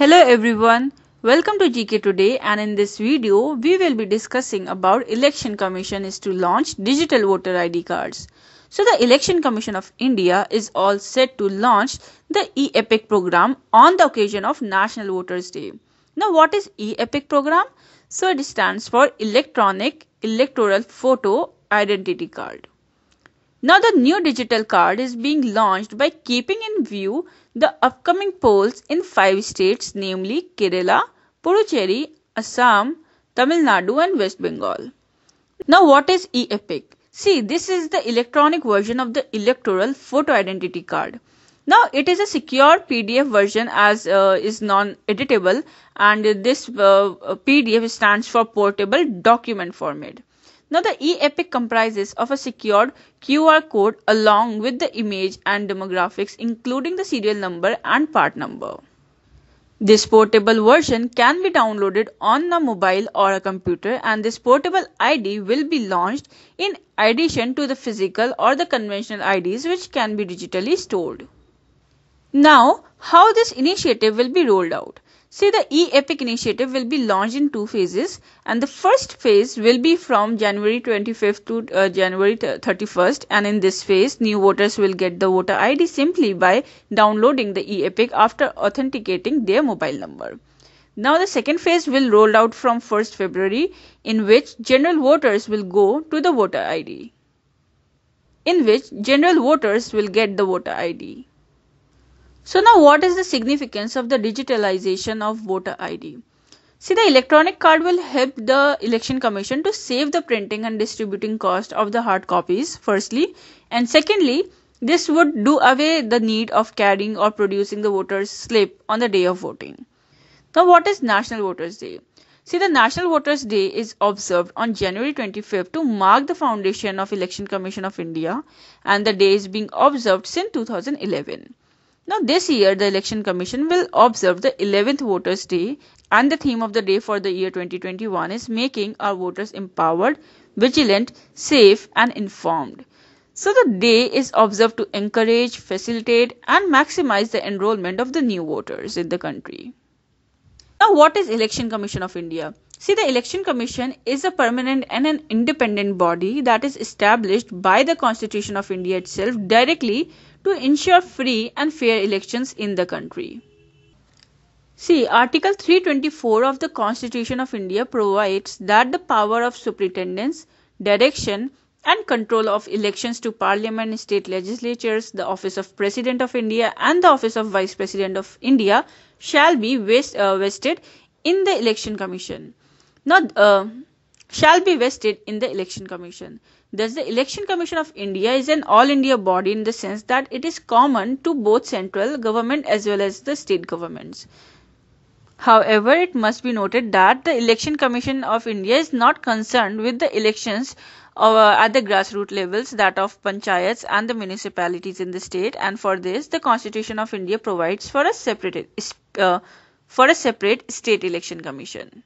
Hello everyone, welcome to GK Today and in this video we will be discussing about Election Commission is to launch digital voter ID cards. So the Election Commission of India is all set to launch the e-Epic program on the occasion of National Voters Day. Now what is e-Epic program? So it stands for Electronic Electoral Photo Identity Card. Now the new digital card is being launched by keeping in view the upcoming polls in five states namely Kerala, Puducherry, Assam, Tamil Nadu and West Bengal. Now what is e-epic? See this is the electronic version of the electoral photo identity card. Now it is a secure PDF version as uh, is non-editable and this uh, PDF stands for portable document format. Now the eEpic comprises of a secured QR code along with the image and demographics including the serial number and part number. This portable version can be downloaded on a mobile or a computer and this portable ID will be launched in addition to the physical or the conventional IDs which can be digitally stored. Now, how this initiative will be rolled out? See the E-Epic initiative will be launched in two phases and the first phase will be from January 25th to uh, January 31st and in this phase new voters will get the voter ID simply by downloading the E-Epic after authenticating their mobile number. Now the second phase will roll out from 1st February in which general voters will go to the voter ID in which general voters will get the voter ID. So now what is the significance of the digitalization of voter ID? See the electronic card will help the election commission to save the printing and distributing cost of the hard copies firstly and secondly this would do away the need of carrying or producing the voter's slip on the day of voting. Now what is National Voters Day? See, the National Voters Day is observed on January 25th to mark the foundation of Election Commission of India and the day is being observed since 2011. Now, this year, the Election Commission will observe the 11th Voters' Day, and the theme of the day for the year 2021 is making our voters empowered, vigilant, safe, and informed. So, the day is observed to encourage, facilitate, and maximize the enrollment of the new voters in the country. Now, what is Election Commission of India? See, the Election Commission is a permanent and an independent body that is established by the Constitution of India itself directly to ensure free and fair elections in the country. See, Article 324 of the Constitution of India provides that the power of superintendence, direction, and control of elections to parliament, state legislatures, the office of President of India, and the office of Vice President of India shall be vest, uh, vested in the election commission not uh, shall be vested in the election commission thus the election commission of india is an all india body in the sense that it is common to both central government as well as the state governments however it must be noted that the election commission of india is not concerned with the elections uh, at the grassroots levels that of panchayats and the municipalities in the state and for this the constitution of india provides for a separate uh, for a separate state election commission.